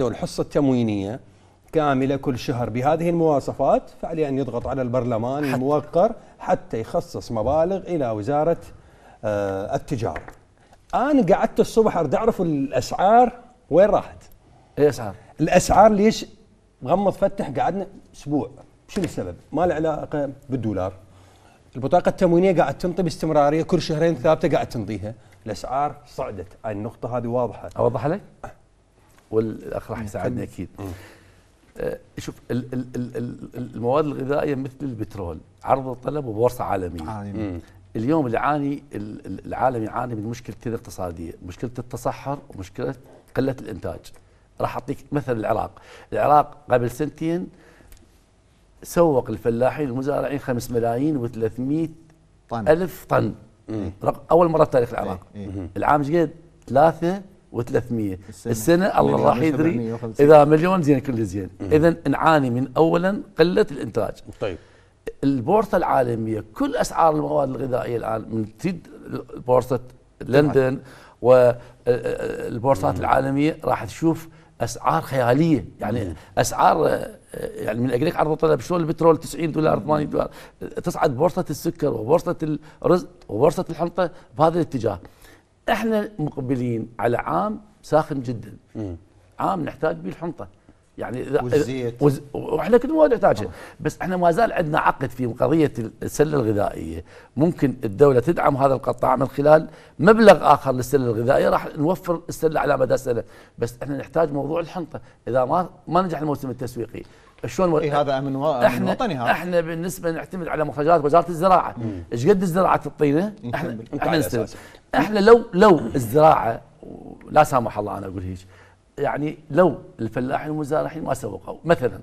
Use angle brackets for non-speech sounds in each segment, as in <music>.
الحصة التموينية كاملة كل شهر بهذه المواصفات فعليا أن يضغط على البرلمان حتى الموقر حتى يخصص مبالغ إلى وزارة آه التجارة أنا قعدت الصبح أريد أعرف الأسعار وين راحت أي أسعار؟ الأسعار ليش غمض فتح قعدنا أسبوع شنو السبب؟ ما له علاقة بالدولار البطاقة التموينية قاعد تنطي باستمرارية كل شهرين ثابتة قاعد تنطيها الأسعار صعدت النقطة هذه واضحة أوضح لك؟ والاخ راح نعم، يساعدني اكيد آه، شوف الـ الـ الـ المواد الغذائيه مثل البترول عرض وطلب وبورصه عالميه اليوم اللي يعاني العالم يعاني من مشكلتين اقتصاديه مشكله التصحر ومشكله قله الانتاج راح اعطيك مثل العراق العراق قبل سنتين سوق الفلاحين المزارعين 5 ملايين و300 طن ألف طن مم. اول مره في تاريخ العراق إيه. إيه. العام جديد ثلاثة و300 السنة, السنة الله راح يدري إذا مليون زين كل زين إذا نعاني من أولا قلة الإنتاج طيب البورصة العالمية كل أسعار المواد الغذائية الآن من تد بورصة لندن والبورصات آه، آه، آه، العالمية راح تشوف اسعار خياليه يعني مم. اسعار يعني من اجلك عرض وطلب شلون البترول 90 دولار 80 دولار تصعد بورصه السكر وبورصه الرز وبورصه الحنطه بهذا الاتجاه احنا مقبلين على عام ساخن جدا مم. عام نحتاج به الحنطه يعني والزيت واحنا كنا ما نحتاجها بس احنا ما زال عندنا عقد في قضيه السله الغذائيه ممكن الدوله تدعم هذا القطاع من خلال مبلغ اخر للسله الغذائيه راح نوفر السله على مدى سنه بس احنا نحتاج موضوع الحنطه اذا ما ما نجح الموسم التسويقي شلون إيه هذا امن و... احنا وطني هذا احنا بالنسبه نعتمد على مخرجات وزاره الزراعه ايش قد الزراعه تعطينا احنا, احنا نستلم احنا لو لو الزراعه لا سامح الله انا اقول هيك يعني لو الفلاحين والمزارعين ما سوقوا مثلا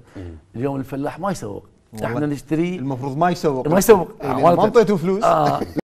اليوم الفلاح ما يسوق احنا نشتري المفروض ما يسوق ما يسوق إيه، آه، ما اعطيته فلوس آه <laughs>